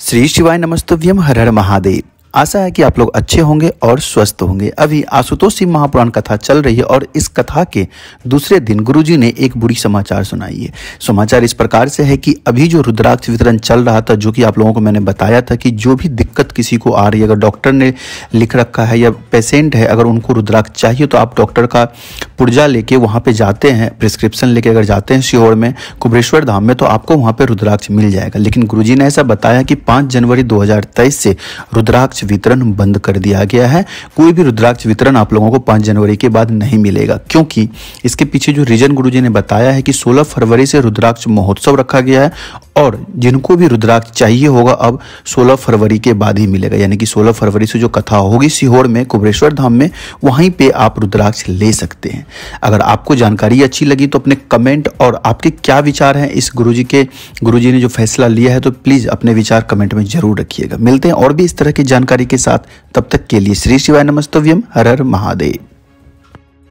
श्री शिवाय नमस्तव्यम हर हर महादेव आशा है कि आप लोग अच्छे होंगे और स्वस्थ होंगे अभी आशुतोष सिंह महापुराण कथा चल रही है और इस कथा के दूसरे दिन गुरुजी ने एक बुरी समाचार सुनाई है समाचार इस प्रकार से है कि अभी जो रुद्राक्ष वितरण चल रहा था जो कि आप लोगों को मैंने बताया था कि जो भी दिक्कत किसी को आ रही है अगर डॉक्टर ने लिख रखा है या पेशेंट है अगर उनको रुद्राक्ष चाहिए तो आप डॉक्टर का पुर्जा लेके वहाँ पे जाते हैं प्रिस्क्रिप्शन लेके अगर जाते हैं सीहोर में कुबरेश्वर धाम में तो आपको वहाँ पर रुद्राक्ष मिल जाएगा लेकिन गुरुजी ने ऐसा बताया कि पाँच जनवरी दो से रुद्राक्ष रुद्राक्ष वितरण बंद कर दिया गया है कोई भी रुद्राक्ष वितरण आप लोगों को पांच जनवरी के बाद नहीं मिलेगा क्योंकि इसके पीछे जो रीजन गुरु ने बताया है कि सोलह फरवरी से रुद्राक्ष महोत्सव रखा गया है और जिनको भी रुद्राक्ष चाहिए होगा अब 16 फरवरी के बाद ही मिलेगा यानी कि 16 फरवरी से जो कथा होगी सीहोर में कुबरेश्वर धाम में वहीं पे आप रुद्राक्ष ले सकते हैं अगर आपको जानकारी अच्छी लगी तो अपने कमेंट और आपके क्या विचार हैं इस गुरुजी के गुरुजी ने जो फैसला लिया है तो प्लीज़ अपने विचार कमेंट में जरूर रखिएगा मिलते हैं और भी इस तरह की जानकारी जानकारी के साथ तब तक के लिए श्री शिवाय नमस्तव्यम हर हर महादेव